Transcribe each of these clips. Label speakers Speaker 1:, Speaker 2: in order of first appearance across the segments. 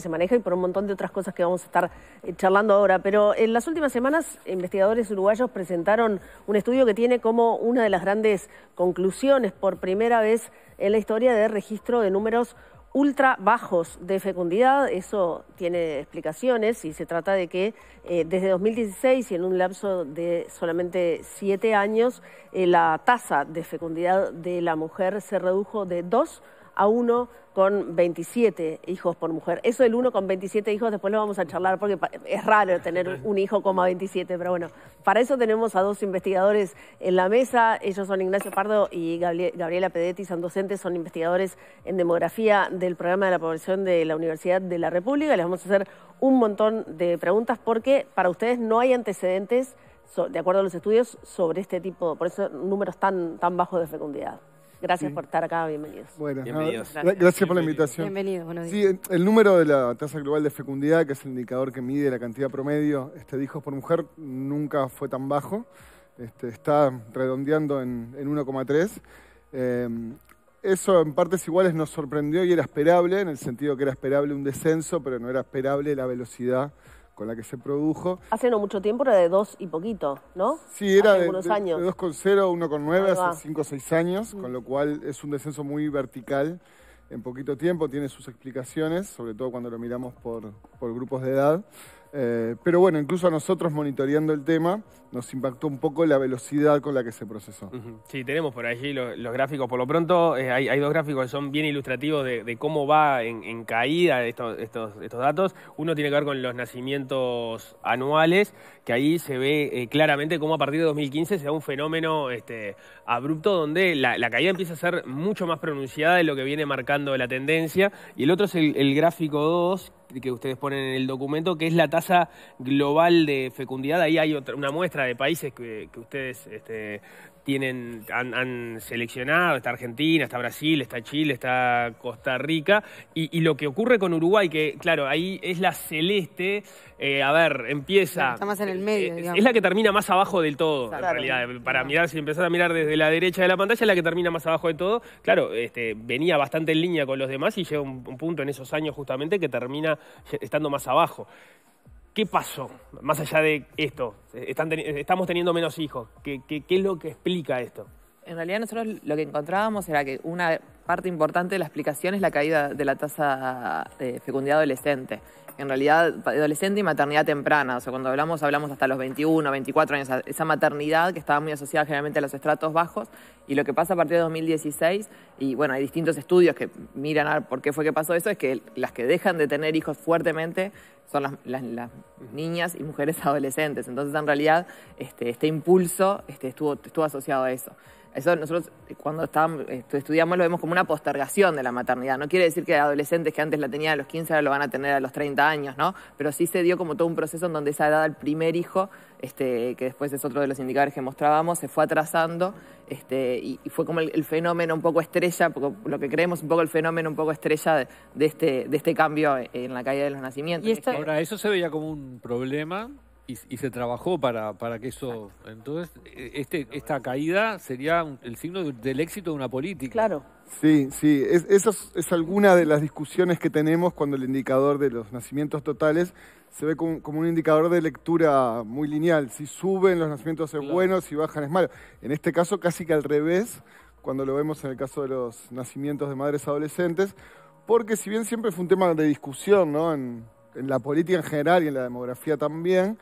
Speaker 1: se maneja y por un montón de otras cosas que vamos a estar eh, charlando ahora. Pero en las últimas semanas, investigadores uruguayos presentaron un estudio que tiene como una de las grandes conclusiones por primera vez en la historia de registro de números ultra bajos de fecundidad. Eso tiene explicaciones y se trata de que eh, desde 2016 y en un lapso de solamente siete años, eh, la tasa de fecundidad de la mujer se redujo de 2 a 1 con 27 hijos por mujer. Eso el uno con 27 hijos, después lo vamos a charlar porque es raro tener un hijo con 27, pero bueno, para eso tenemos a dos investigadores en la mesa. Ellos son Ignacio Pardo y Gabriela Pedetti, son docentes, son investigadores en demografía del programa de la población de la Universidad de la República. Les vamos a hacer un montón de preguntas porque para ustedes no hay antecedentes, de acuerdo a los estudios, sobre este tipo, por eso números tan, tan bajos de fecundidad. Gracias por estar acá, bienvenidos. Bueno, Gracias. por la invitación. Bienvenidos, buenos días.
Speaker 2: Sí, el número de la tasa global de fecundidad, que es el indicador que mide la cantidad promedio este, de hijos por mujer, nunca fue tan bajo. Este, está redondeando en, en 1,3. Eh, eso en partes iguales nos sorprendió y era esperable, en el sentido que era esperable un descenso, pero no era esperable la velocidad con la que se produjo.
Speaker 1: Hace no mucho tiempo era de dos y poquito, ¿no? Sí, era de, años. de 2,0,
Speaker 2: 1,9 hace 5 o 6 años, con lo cual es un descenso muy vertical en poquito tiempo, tiene sus explicaciones, sobre todo cuando lo miramos por, por grupos de edad. Eh, pero bueno, incluso a nosotros monitoreando el tema, nos impactó un poco la velocidad con la que se procesó.
Speaker 3: Sí, tenemos por allí los, gráficos. Por lo pronto, eh, hay, dos gráficos que son bien ilustrativos de, cómo va en, caída estos, estos, datos. Uno tiene que ver con los nacimientos anuales, que ahí se ve eh, claramente cómo a partir de 2015 se da un fenómeno este, abrupto donde la, caída empieza a ser mucho más pronunciada de lo que viene marcando la tendencia. Y el otro es el gráfico 2 que ustedes ponen en el documento, que es la tasa global de fecundidad. Ahí hay otra, una muestra de países que, ustedes este, tienen, han, seleccionado, está Argentina, está Brasil, está Chile, está Costa Rica, y, lo que ocurre con Uruguay, que claro, ahí es la celeste, eh, a ver, empieza... Está más
Speaker 1: en el medio, eh, Es la
Speaker 3: que termina más abajo del todo, en realidad, para mirar, si empezás a mirar desde la derecha de la pantalla, es la que termina más abajo de todo. Claro, este, venía bastante en línea con los demás y llega un punto en esos años justamente que termina estando más abajo. ¿Qué pasó? Más allá de esto, eh, estamos teniendo menos hijos. qué es lo que explica esto?
Speaker 4: en realidad nosotros lo que encontrábamos era que una parte importante de la explicación es la caída de la tasa de fecundidad adolescente. En realidad, adolescente y maternidad temprana. O sea, cuando hablamos, hablamos hasta los 21, 24 años. Esa maternidad que estaba muy asociada generalmente a los estratos bajos. Y lo que pasa a partir de 2016, y bueno, hay distintos estudios que miran por qué fue que pasó eso, es que las que dejan de tener hijos fuertemente son las, niñas y mujeres adolescentes. Entonces, en realidad, este, este impulso este, estuvo, estuvo asociado a eso. Eso nosotros eh, cuando estábamos, este, estudiamos lo vemos como una postergación de la maternidad. No quiere decir que adolescentes que antes la tenían a los 15 ahora lo van a tener a los 30 años, ¿no? Pero sí se dio como todo un proceso en donde esa edad al primer hijo, este, que después es otro de los indicadores que mostrábamos, se fue atrasando este, y, fue como el, fenómeno un poco estrella, lo que creemos un poco el fenómeno un poco estrella de, este, de este cambio en la caída de los nacimientos. Y Ahora,
Speaker 5: eso se veía como un problema y, se trabajó para, para que eso. Entonces, e, este, esta caída sería el signo del éxito de una política.
Speaker 2: Claro. Sí, sí. Es, esa es, alguna de las discusiones que tenemos cuando el indicador de los nacimientos totales se ve como, un indicador de lectura muy lineal. Si suben los nacimientos es bueno, si bajan es malo. En este caso, casi que al revés, cuando lo vemos en el caso de los nacimientos de madres adolescentes, porque si bien siempre fue un tema de discusión, ¿no? en la política en general y en la demografía también,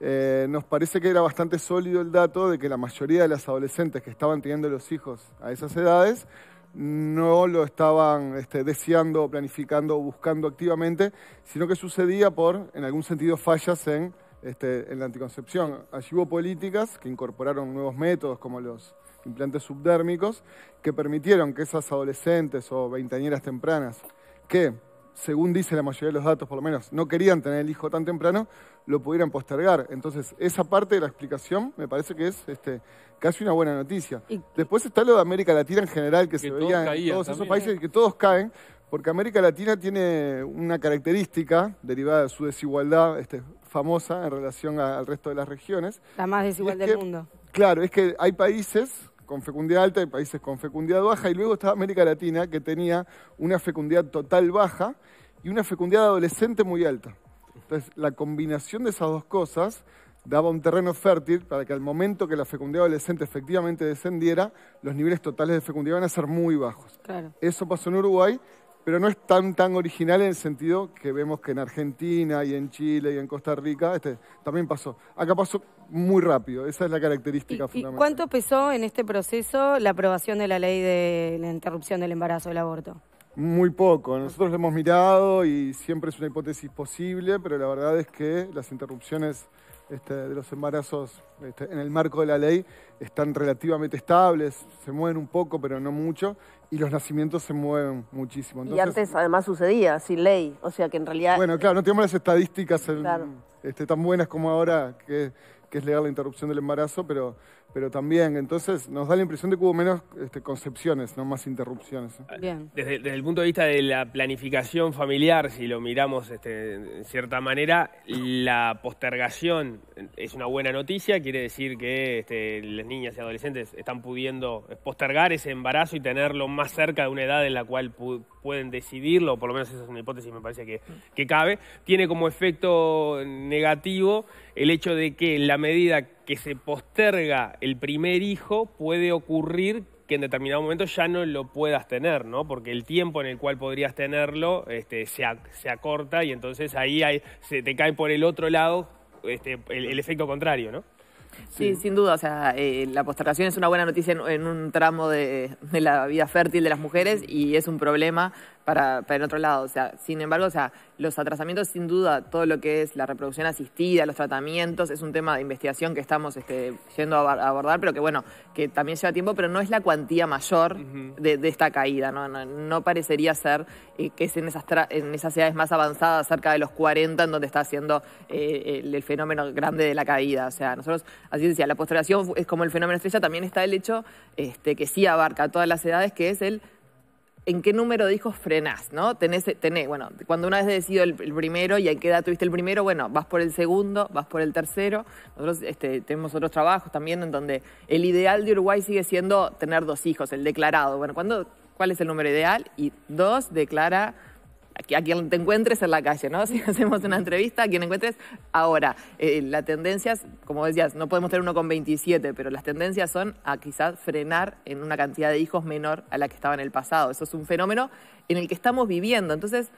Speaker 2: eh, nos parece que era bastante sólido el dato de que la mayoría de las adolescentes que estaban teniendo los hijos a esas edades no lo estaban este, deseando, planificando o buscando activamente, sino que sucedía por, en algún sentido, fallas en, este, en la anticoncepción. Allí hubo políticas que incorporaron nuevos métodos como los implantes subdérmicos que permitieron que esas adolescentes o veinteañeras tempranas que según dice la mayoría de los datos por lo menos, no querían tener el hijo tan temprano, lo pudieran postergar. Entonces, esa parte de la explicación me parece que es este, casi una buena noticia. Después está lo de América Latina en general, que, se veía en todos esos países, que todos caen, porque América Latina tiene una característica derivada de su desigualdad este, famosa en relación al resto de las regiones.
Speaker 5: La más
Speaker 1: desigual del mundo.
Speaker 2: Claro, es que hay países con fecundidad alta y países con fecundidad baja, y luego estaba América Latina, que tenía una fecundidad total baja y una fecundidad adolescente muy alta. Entonces, la combinación de esas dos cosas daba un terreno fértil para que al momento que la fecundidad adolescente efectivamente descendiera, los niveles totales de fecundidad van a ser muy bajos. Eso pasó en Uruguay pero no es tan, tan original en el sentido que vemos que en Argentina y en Chile y en Costa Rica este, también pasó. Acá pasó muy rápido, esa es la característica fundamental. ¿Y ¿Cuánto
Speaker 1: pesó en este proceso la aprobación de la ley de la interrupción del embarazo, del aborto?
Speaker 2: Muy poco. Nosotros lo hemos mirado y siempre es una hipótesis posible, pero la verdad es que las interrupciones este, de los embarazos este, en el marco de la ley están relativamente estables, se mueven un poco, pero no mucho, y los nacimientos se mueven muchísimo. y antes
Speaker 1: además sucedía, sin ley, o sea que en realidad... Bueno,
Speaker 2: claro, no tenemos las estadísticas este, tan buenas como ahora, que, que es legal la interrupción del embarazo, pero pero también, entonces nos da la impresión de que hubo menos este, concepciones, no más interrupciones. Bien.
Speaker 3: Desde, el punto de vista de la planificación familiar, si lo miramos este, en cierta manera, la postergación es una buena noticia, quiere decir que este, las niñas y adolescentes están pudiendo postergar ese embarazo y tenerlo más cerca de una edad en la cual pueden decidirlo, por lo menos esa es una hipótesis me parece que, que cabe. Tiene como efecto negativo el hecho de que en la medida que se posterga el primer hijo puede ocurrir que en determinado momento ya no lo puedas tener, ¿no? Porque el tiempo en el cual podrías tenerlo este, se, acorta y entonces ahí se te cae por el otro lado este, el, efecto contrario, ¿no?
Speaker 4: Sí, sin duda. O sea, eh, la postergación es una buena noticia en, un tramo de, la vida fértil de las mujeres y es un problema para, el otro lado. O sea, sin embargo, o sea, los atrasamientos, sin duda, todo lo que es la reproducción asistida, los tratamientos, es un tema de investigación que estamos este, yendo a abordar, pero que bueno, que también lleva tiempo, pero no es la cuantía mayor de, esta caída. No, no, parecería ser eh, que es en esas, en esas edades más avanzadas, cerca de los 40, en donde está haciendo eh, el, fenómeno grande de la caída. O sea, nosotros, así decía, la postulación es como el fenómeno estrella, también está el hecho este, que sí abarca a todas las edades, que es el en qué número de hijos frenás, ¿no? Tenés, tenés bueno, cuando una vez decidido el, primero y en qué edad tuviste el primero, bueno, vas por el segundo, vas por el tercero. Nosotros este, tenemos otros trabajos también en donde el ideal de Uruguay sigue siendo tener dos hijos, el declarado. Bueno, ¿cuál es el número ideal? Y dos declara a quien te encuentres en la calle, ¿no? Si hacemos una entrevista, a quien encuentres. Ahora, eh, las tendencias, como decías, no podemos tener uno con 27, pero las tendencias son a quizás frenar en una cantidad de hijos menor a la que estaba en el pasado. Eso es un fenómeno en el que estamos viviendo. Entonces,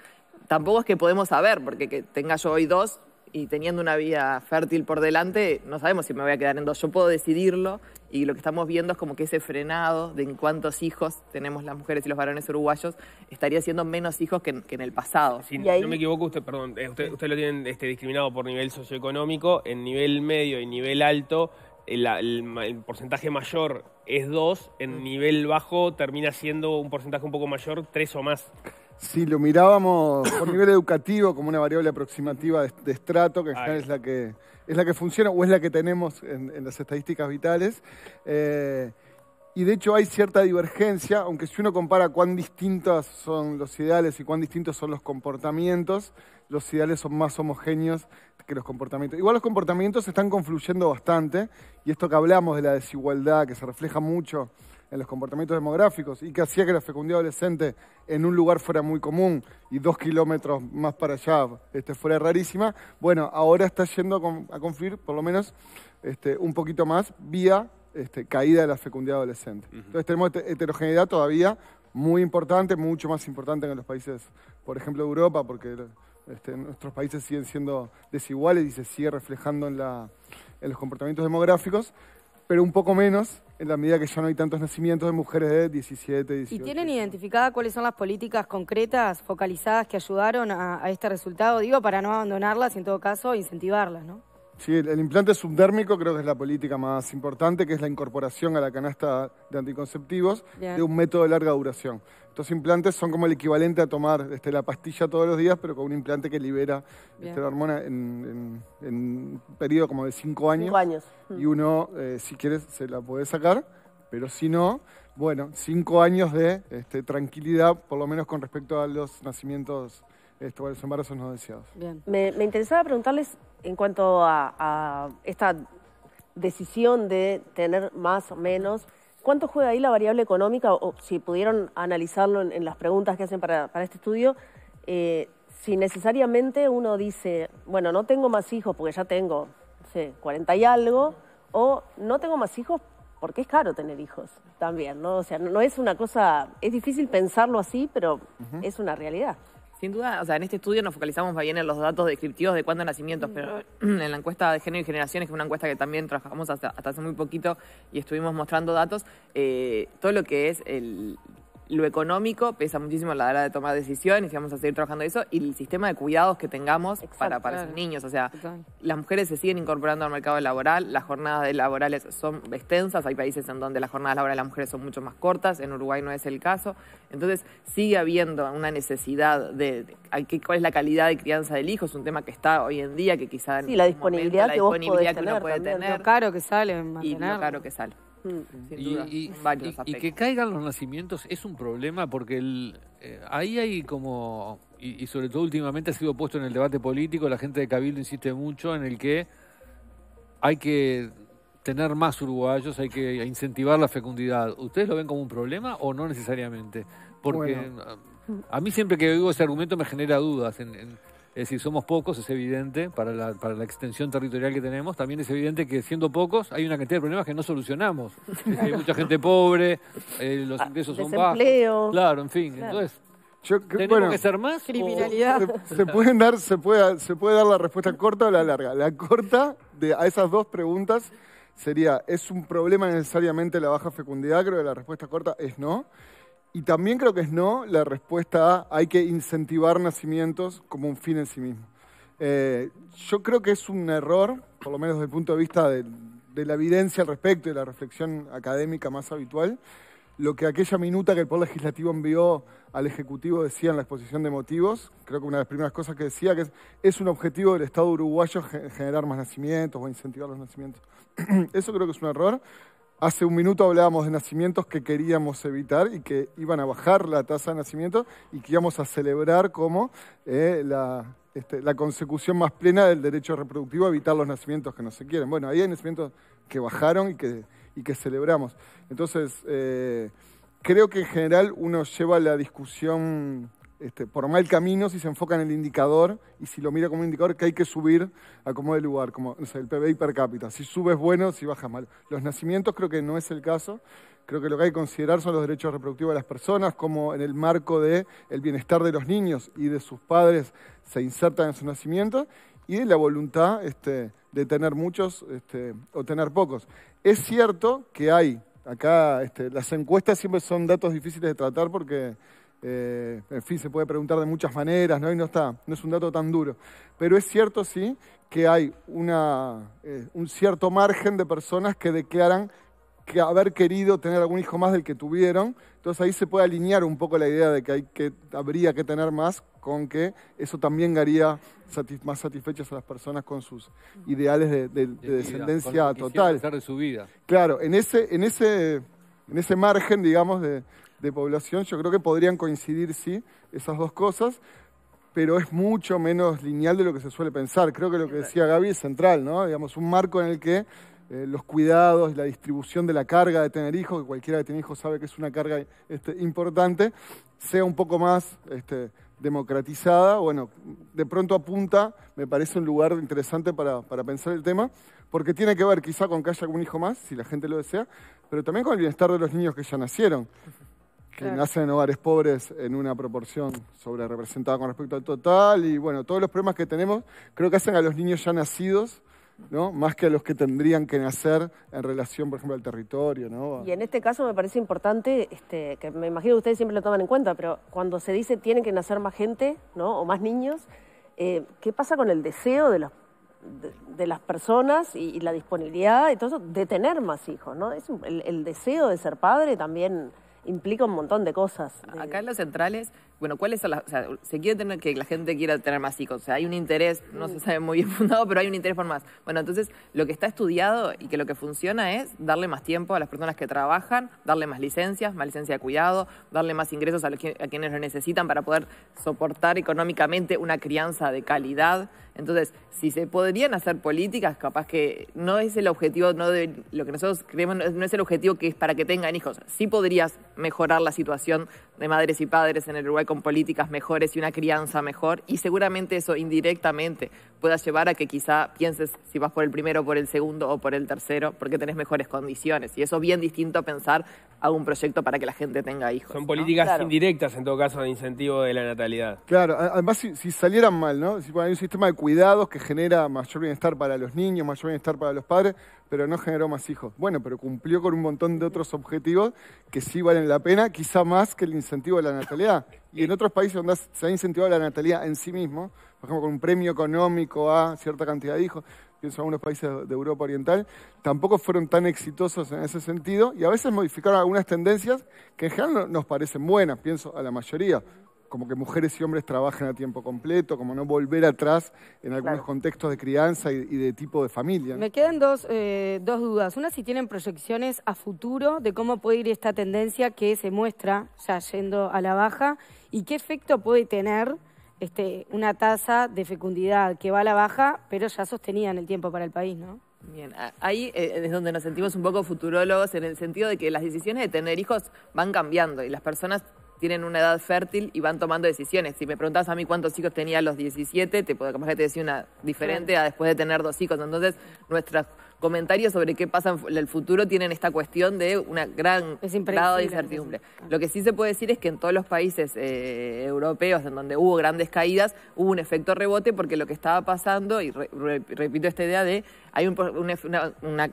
Speaker 4: tampoco es que podemos saber, porque que tenga yo hoy dos, y teniendo una vida fértil por delante, no sabemos si me voy a quedar en dos. Yo puedo decidirlo y lo que estamos viendo es como que ese frenado de en cuántos hijos tenemos las mujeres y los varones uruguayos estaría siendo menos hijos que en, el pasado. Si no me
Speaker 3: equivoco, usted, perdón, eh, usted, lo tiene este, discriminado por nivel socioeconómico, en nivel medio y nivel alto. El, porcentaje mayor es dos, en mm. nivel bajo termina siendo un porcentaje un poco mayor, tres o más.
Speaker 2: Si lo mirábamos por nivel educativo como una variable aproximativa de, estrato, que en general es la que, es la que funciona o es la que tenemos en, las estadísticas vitales, eh, y de hecho hay cierta divergencia, aunque si uno compara cuán distintos son los ideales y cuán distintos son los comportamientos, los ideales son más homogéneos que los comportamientos. Igual los comportamientos están confluyendo bastante, y esto que hablamos de la desigualdad, que se refleja mucho en los comportamientos demográficos y que hacía que la fecundidad adolescente en un lugar fuera muy común y dos kilómetros más para allá este, fuera rarísima, bueno, ahora está yendo a, confluir por lo menos este, un poquito más vía este, caída de la fecundidad adolescente. Entonces tenemos este, heterogeneidad todavía muy importante, mucho más importante que en los países, por ejemplo, de Europa, porque este, nuestros países siguen siendo desiguales y se sigue reflejando en, la, en los comportamientos demográficos, pero un poco menos en la medida que ya no hay tantos nacimientos de mujeres de 17, 18. ¿Y
Speaker 1: tienen identificada cuáles son las políticas concretas, focalizadas, que ayudaron a, este resultado? Digo, para no abandonarlas y en todo caso incentivarlas, ¿no?
Speaker 2: Sí, el, implante subdérmico creo que es la política más importante, que es la incorporación a la canasta de anticonceptivos de un método de larga duración. Estos implantes son como el equivalente a tomar este, la pastilla todos los días, pero con un implante que libera este, la hormona en en, un periodo como de cinco años. Cinco años. Y mm. uno, eh, si quieres, se la puede sacar, pero si no, bueno, cinco años de este, tranquilidad, por lo menos con respecto a los nacimientos, estos los embarazos no deseados. Bien.
Speaker 1: Me, interesaba preguntarles en cuanto a, esta decisión de tener más o menos. ¿Cuánto juega ahí la variable económica? O si pudieron analizarlo en, las preguntas que hacen para, este estudio, eh, si necesariamente uno dice, bueno, no tengo más hijos porque ya tengo, no sé, 40 y algo, o no tengo más hijos porque es caro tener hijos también, ¿no? O sea, no, es una cosa, es difícil pensarlo así, pero es una realidad. Sin duda, o sea, en este estudio nos focalizamos más bien en
Speaker 4: los datos descriptivos de cuándo nacimientos, pero en la encuesta de género y generaciones, que es una encuesta que también trabajamos hasta, hace muy poquito y estuvimos mostrando datos, eh, todo lo que es el lo económico pesa muchísimo la hora de tomar decisiones y vamos a seguir trabajando eso y el sistema de cuidados que tengamos para, para esos niños. O sea, las mujeres se siguen incorporando al mercado laboral, las jornadas laborales son extensas, hay países en donde las jornadas laborales de las mujeres son mucho más cortas, en Uruguay no es el caso. Entonces sigue habiendo una necesidad de, cuál es la calidad de crianza del hijo, es un tema que está hoy en día, que quizás... Sí, la disponibilidad que, uno puede tener. Lo caro que sale. Y lo caro que sale y, que
Speaker 5: caigan los nacimientos es un problema porque el, eh, ahí hay como, y, sobre todo últimamente ha sido puesto en el debate político, la gente de Cabildo insiste mucho en el que hay que tener más uruguayos, hay que incentivar la fecundidad. ¿Ustedes lo ven como un problema o no necesariamente? Porque a, mí siempre que oigo ese argumento me genera dudas. en, es decir, somos pocos, es evidente, para la, extensión territorial que tenemos. También es evidente que siendo pocos hay una cantidad de problemas que no solucionamos. Hay mucha gente pobre, eh, los ah, ingresos son bajos. Claro, en fin. Entonces, yo, que, ¿Tenemos que ser más? Criminalidad. Se, pueden
Speaker 2: dar, se, puede, se puede dar la respuesta corta o la larga. La corta de, a esas dos preguntas sería, ¿es un problema necesariamente la baja fecundidad? Creo que la respuesta corta es no. Y también creo que es no la respuesta a hay que incentivar nacimientos como un fin en sí mismo. Eh, yo creo que es un error, por lo menos desde el punto de vista de, la evidencia al respecto y la reflexión académica más habitual, lo que aquella minuta que el Poder Legislativo envió al Ejecutivo decía en la exposición de motivos, creo que una de las primeras cosas que decía que es un objetivo del Estado uruguayo generar más nacimientos o incentivar los nacimientos. Eso creo que es un error. Hace un minuto hablábamos de nacimientos que queríamos evitar y que iban a bajar la tasa de nacimiento y que íbamos a celebrar como eh, este, la, consecución más plena del derecho reproductivo, evitar los nacimientos que no se quieren. Bueno, ahí hay nacimientos que bajaron y que, que celebramos. Entonces, eh, creo que en general uno lleva la discusión este, por mal camino si se enfoca en el indicador y si lo mira como un indicador que hay que subir a como de lugar, como el PBI per cápita. Si subes bueno, si baja mal. Los nacimientos creo que no es el caso. Creo que lo que hay que considerar son los derechos reproductivos de las personas, como en el marco del el bienestar de los niños y de sus padres se insertan en su nacimiento y la voluntad este, de tener muchos este, o tener pocos. Es cierto que hay, acá este, las encuestas siempre son datos difíciles de tratar porque eh, en fin, se puede preguntar de muchas maneras, ¿no? Y no, está, no es un dato tan duro. Pero es cierto, sí, que hay eh, un cierto margen de personas que declaran que haber querido tener algún hijo más del que tuvieron. Entonces ahí se puede alinear un poco la idea de que, hay que habría que tener más con que eso también haría más satisfechas a las personas con sus ideales de, descendencia total. Claro, en ese, en en ese margen, digamos, de, de población, yo creo que podrían coincidir, sí, esas dos cosas, pero es mucho menos lineal de lo que se suele pensar. Creo que lo que decía Gaby es central, ¿no? Digamos, un marco en el que eh, los cuidados, la distribución de la carga de tener hijos, que cualquiera que tiene hijos sabe que es una carga este, importante, sea un poco más este, democratizada. Bueno, de pronto apunta, me parece un lugar interesante para, para pensar el tema, porque tiene que ver quizá con que haya algún hijo más, si la gente lo desea, pero también con el bienestar de los niños que ya nacieron que nacen en hogares pobres en una proporción sobre representada con respecto al total. Y bueno, todos los problemas que tenemos creo que hacen a los niños ya nacidos. ¿no? más que a los que tendrían que nacer en relación, por ejemplo, al territorio. ¿no? Y
Speaker 1: en este caso me parece importante, este, que me imagino que ustedes siempre lo toman en cuenta, pero cuando se dice tienen que nacer más gente ¿no? o más niños, eh, ¿qué pasa con el deseo de de, las personas y, la disponibilidad de tener más hijos, ¿no? Es el, deseo de ser padre también implica un montón de cosas. Acá eh. en las centrales
Speaker 4: bueno, ¿cuáles son las? se quiere tener que la gente quiera tener más hijos, o sea, hay un interés, no se sabe muy bien fundado, pero hay un interés por más. Bueno, entonces lo que está estudiado y que lo que funciona es darle más tiempo a las personas que trabajan, darle más licencias, más licencia de cuidado, darle más ingresos a, los, a quienes lo necesitan para poder soportar económicamente una crianza de calidad. Entonces, si se podrían hacer políticas, capaz que no es el objetivo, no lo que nosotros creemos no no es el objetivo que es para que tengan hijos. Sí podrías mejorar la situación de madres y padres en el Uruguay con políticas mejores y una crianza mejor, y seguramente eso indirectamente pueda llevar a que quizá pienses si vas por el primero, por el segundo o por el tercero, porque tenés mejores condiciones. Y eso es bien distinto a pensar a un proyecto para que la gente tenga hijos. Son políticas
Speaker 3: indirectas, en todo caso, de incentivo de la natalidad.
Speaker 2: Claro, además si, si salieran mal, ¿no? Si hay un sistema de cuidados que genera mayor bienestar para los niños, mayor bienestar para los padres, pero no generó más hijos. Bueno, pero cumplió con un montón de otros objetivos que sí valen la pena, quizá más que el incentivo de la natalidad. Y en otros países donde se ha incentivado la natalidad en sí mismo, por ejemplo, con un premio económico a cierta cantidad de hijos, pienso en algunos países de Europa Oriental, tampoco fueron tan exitosos en ese sentido y a veces modificaron algunas tendencias que en general nos parecen buenas, pienso a la mayoría como que mujeres y hombres trabajen a tiempo completo, como no volver atrás en algunos contextos de crianza y, de tipo de familia. Me
Speaker 1: quedan eh, dos, dudas. Una, si tienen proyecciones a futuro de cómo puede ir esta tendencia que se muestra ya yendo a la baja y qué efecto puede tener este, una tasa de fecundidad que va a la baja, pero ya sostenida en el tiempo para el país, ¿no? Bien,
Speaker 4: ahí eh, es donde nos sentimos un poco futurólogos en el sentido de que las decisiones de tener hijos van cambiando y las personas tienen una edad fértil y van tomando decisiones. Si me preguntas a mí cuántos hijos tenía a los 17, te puedo capaz que te una diferente a después de tener dos hijos. Entonces, nuestros comentarios sobre qué pasa en el futuro tienen esta cuestión de una gran grado de incertidumbre. Lo que sí se puede decir es que en todos los países eh, europeos en donde hubo grandes caídas, hubo un efecto rebote porque lo que estaba pasando, y repito esta idea de hay una, una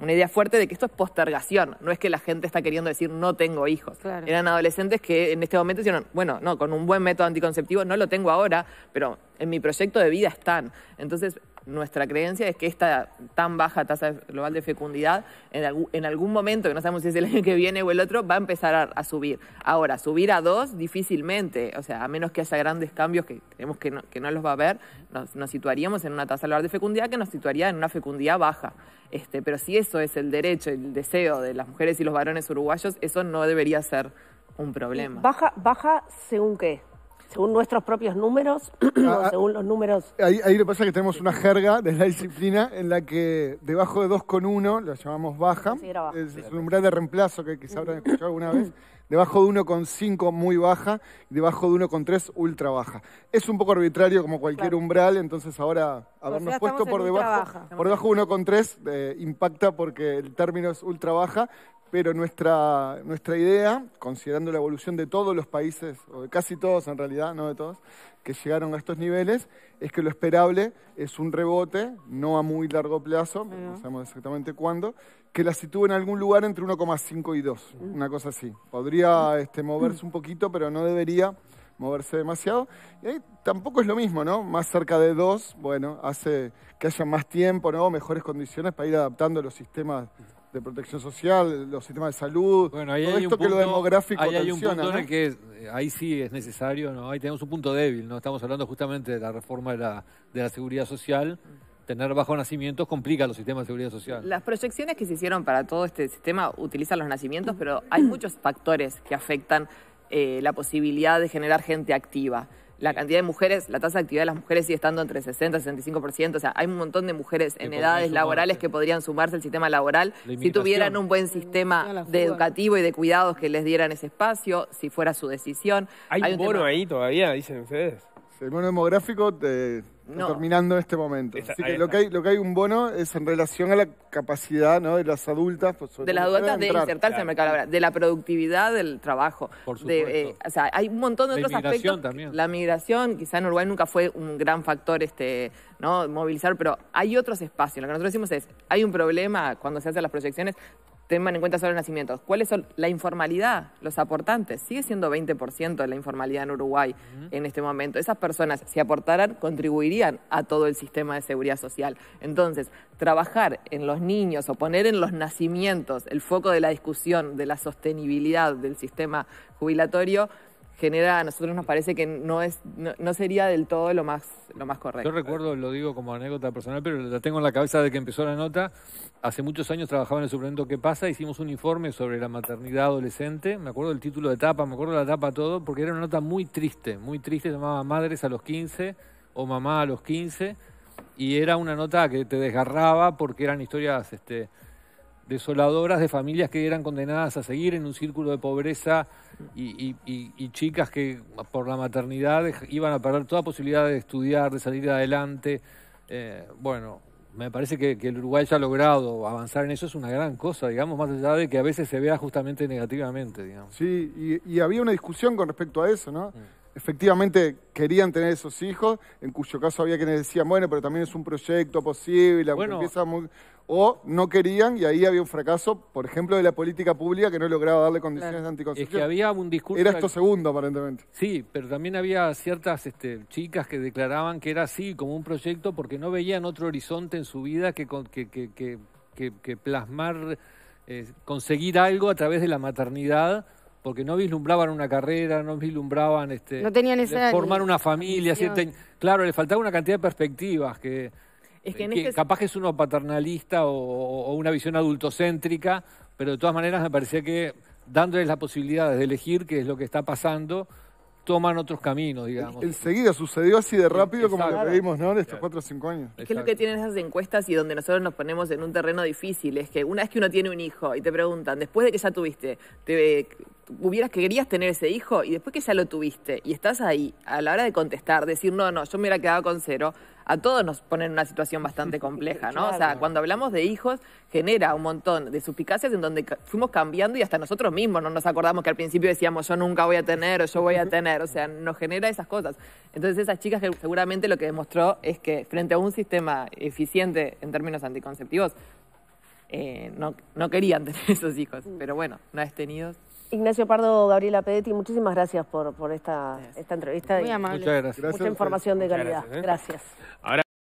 Speaker 4: una idea fuerte de que esto es postergación, no es que la gente está queriendo decir no tengo hijos. Eran adolescentes que en este momento dijeron, bueno, no, con un buen método anticonceptivo no lo tengo ahora, pero en mi proyecto de vida están. Entonces, nuestra creencia es que esta tan baja tasa global de fecundidad, en, algún, momento, que no sabemos si es el año que viene o el otro, va a empezar a, subir. Ahora, subir a dos difícilmente, o sea, a menos que haya grandes cambios que creemos que no, los va a haber, nos, situaríamos en una tasa global de fecundidad que nos situaría en una fecundidad baja. Este, pero si eso es el derecho, el deseo de las mujeres y los varones uruguayos, eso no debería ser
Speaker 2: un problema.
Speaker 1: Baja, baja según qué según nuestros propios números, o ah, ah. según los
Speaker 2: números... Ahí, lo que pasa es que tenemos una jerga de la disciplina en la que debajo de 2,1, la llamamos baja, sí, baja. Es, un umbral de reemplazo que quizá habrán escuchado alguna vez, debajo de 1,5 muy baja, y debajo de 1,3 ultra baja. Es un poco arbitrario como cualquier umbral, entonces ahora habernos puesto por debajo, por debajo, de 1,3 eh, impacta porque el término es ultra baja, pero nuestra, nuestra idea, considerando la evolución de todos los países, o de casi todos en realidad, no de todos, que llegaron a estos niveles, es que lo esperable es un rebote, no a muy largo plazo, no sabemos exactamente cuándo, que la sitúe en algún lugar entre 1,5 y 2, una cosa así. Podría este, moverse un poquito, pero no debería moverse demasiado. Y ahí tampoco es lo mismo, ¿no? Más cerca de 2, bueno, hace que haya más tiempo, ¿no? Mejores condiciones para ir adaptando los sistemas protección social, los sistemas de salud, bueno, hay un punto, que lo demográfico ahí hay un
Speaker 5: que eh, ahí sí es necesario, ¿no? Ahí tenemos un punto débil, ¿no? Estamos hablando justamente de la reforma de la, de la seguridad social. Tener bajo nacimientos complica los sistemas de seguridad social.
Speaker 4: Las proyecciones que se hicieron para todo este sistema utilizan los nacimientos, pero hay muchos factores que afectan eh, la posibilidad de generar gente activa la cantidad de mujeres, la tasa de actividad de las mujeres sigue estando entre 60 y 65%. O sea, hay un montón de mujeres en edades laborales que podrían sumarse al sistema laboral si tuvieran un buen sistema de educativo y de cuidados que les dieran ese espacio, si fuera su decisión. ¿Hay, un bono ahí
Speaker 2: todavía, dicen ustedes? El bono demográfico eh, terminando en este momento. Así que lo, que hay, un bono es en relación a la capacidad de las adultas. Pues, de las adultas de, insertarse en el
Speaker 4: mercado laboral, de la productividad del trabajo. Por eh, supuesto. o sea, hay un montón de, otros aspectos. La migración, quizá en Uruguay nunca fue un gran factor este, ¿no? movilizar, pero hay otros espacios. Lo que nosotros decimos es, hay un problema cuando se hacen las proyecciones, tengan en cuenta solo los nacimientos. ¿Cuáles son la informalidad, los aportantes? Sigue siendo 20% de la informalidad en Uruguay en este momento. Esas personas, si aportaran, contribuirían a todo el sistema de seguridad social. Entonces, trabajar en los niños o poner en los nacimientos el foco de la discusión de la sostenibilidad del sistema jubilatorio genera, a nosotros nos parece que no es no, sería del todo lo más,
Speaker 5: lo más correcto. Yo recuerdo, lo digo como anécdota personal, pero la tengo en la cabeza de que empezó la nota. Hace muchos años trabajaba en el suplemento ¿Qué pasa? Hicimos un informe sobre la maternidad adolescente. Me acuerdo del título de etapa, me acuerdo la tapa, todo, porque era una nota muy triste, muy triste. Se llamaba Madres a los 15 o Mamá a los 15. Y era una nota que te desgarraba porque eran historias... este desoladoras de familias que eran condenadas a seguir en un círculo de pobreza y, chicas que por la maternidad iban a perder toda posibilidad de estudiar, de salir adelante. Eh, bueno, me parece que, el Uruguay ya ha logrado avanzar
Speaker 2: en eso, es una gran cosa, digamos, más allá de que a veces se vea justamente negativamente, digamos. Sí, y, había una discusión con respecto a eso, ¿no? Mm. Efectivamente querían tener esos hijos, en cuyo caso había quienes decían, bueno, pero también es un proyecto posible, bueno, empieza muy o no querían y ahí había un fracaso, por ejemplo, de la política pública que no lograba darle condiciones de anticoncepción. Es que había
Speaker 5: un discurso... Era esto segundo, aparentemente. Sí, pero también había ciertas este, chicas que declaraban que era así, como un proyecto, porque no veían otro horizonte en su vida que, que, que, plasmar, eh, conseguir algo a través de la maternidad porque no vislumbraban una carrera, no vislumbraban este, no formar una familia, claro, le faltaba una cantidad de perspectivas que, que este Capaz que es uno paternalista o, una visión adultocéntrica, pero de todas maneras me parecía que dándoles la posibilidad de elegir qué es lo que está pasando, toman otros caminos, digamos.
Speaker 2: Enseguida sucedió así de rápido
Speaker 5: como lo
Speaker 4: pedimos
Speaker 2: ¿no? En estos cuatro o cinco años. Es que es lo que
Speaker 4: tienen esas encuestas y donde nosotros nos ponemos en un terreno difícil. Es que una vez que uno tiene un hijo y te preguntan, después de que ya tuviste, te hubieras querías tener ese hijo y después que ya lo tuviste y estás ahí, a la hora de contestar, decir, no, no, yo me hubiera quedado con cero, a todos nos ponen en una situación bastante compleja, ¿no? O sea, cuando hablamos de hijos, genera un montón de suspicacias en donde fuimos cambiando y hasta nosotros mismos no nos acordamos que al principio decíamos yo nunca voy a tener o yo voy a tener, o sea, nos genera esas cosas. Entonces esas chicas que seguramente lo que demostró es que frente a un sistema eficiente en términos anticonceptivos, eh, no, no querían tener esos hijos, pero bueno, no has tenido...
Speaker 1: Ignacio Pardo, Gabriela Pedetti, muchísimas gracias por, por esta, esta entrevista. Muy amable. Muchas gracias. Mucha información de calidad. Gracias. ¿eh?